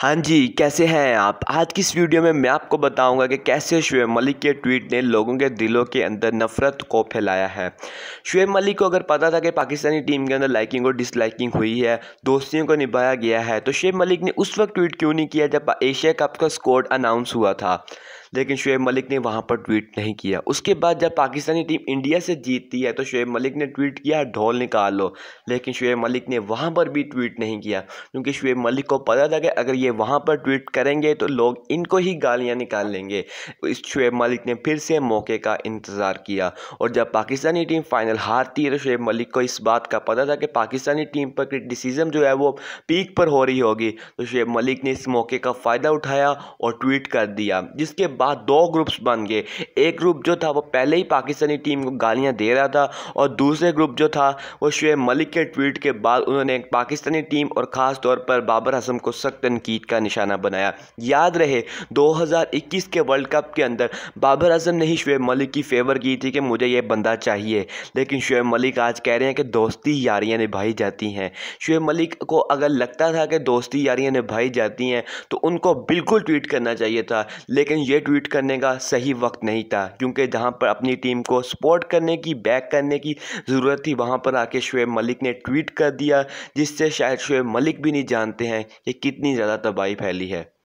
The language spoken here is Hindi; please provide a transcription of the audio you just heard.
हाँ जी कैसे हैं आप आज की इस वीडियो में मैं आपको बताऊंगा कि कैसे शुएब मलिक के ट्वीट ने लोगों के दिलों के अंदर नफ़रत को फैलाया है शुएब मलिक को अगर पता था कि पाकिस्तानी टीम के अंदर लाइकिंग और डिसलाइकिंग हुई है दोस्तियों को निभाया गया है तो शुएब मलिक ने उस वक्त ट्वीट क्यों नहीं किया जब एशिया कप का स्कोर अनाउंस हुआ था लेकिन शुएब मलिक ने वहाँ पर ट्वीट नहीं किया उसके बाद जब पाकिस्तानी टीम इंडिया से जीतती है तो शुएब मलिक ने ट्वीट किया ढोल निकाल लो लेकिन शुएब मलिक ने वहाँ पर भी ट्वीट नहीं किया क्योंकि शुएब मलिक को पता था कि अगर ये वहाँ पर ट्वीट करेंगे तो लोग इनको ही गालियाँ निकाल लेंगे इस शुएब मलिक ने फिर से मौके का इंतज़ार किया और जब पाकिस्तानी टीम फाइनल हारती है तो शुएब मलिक को इस बात का पता था कि पाकिस्तानी टीम पर क्रिटिसिज्म जो है वो पीक पर हो रही होगी तो शुएब मलिक ने इस मौके का फ़ायदा उठाया और ट्वीट कर दिया जिसके बाद दो ग्रुप्स बन गए एक ग्रुप जो था वो पहले ही पाकिस्तानी टीम को गालियां दे रहा था और दूसरे ग्रुप जो था वो शुएब मलिक के ट्वीट के बाद उन्होंने पाकिस्तानी टीम और ख़ास तौर पर बाबर हसम को सख्त तनकीद का निशाना बनाया याद रहे 2021 के वर्ल्ड कप के अंदर बाबर अजम ने ही शुएब मलिक की फेवर की थी कि मुझे ये बंदा चाहिए लेकिन शुएब मलिक आज कह रहे हैं कि दोस्ती यारियाँ निभाई जाती हैं शुएब मलिक को अगर लगता था कि दोस्ती यारियाँ निभाई जाती हैं तो उनको बिल्कुल ट्वीट करना चाहिए था लेकिन ये ट्वीट करने का सही वक्त नहीं था क्योंकि जहां पर अपनी टीम को सपोर्ट करने की बैक करने की ज़रूरत थी वहां पर आके शुएब मलिक ने ट्वीट कर दिया जिससे शायद शुएब मलिक भी नहीं जानते हैं कि कितनी ज़्यादा तबाही फैली है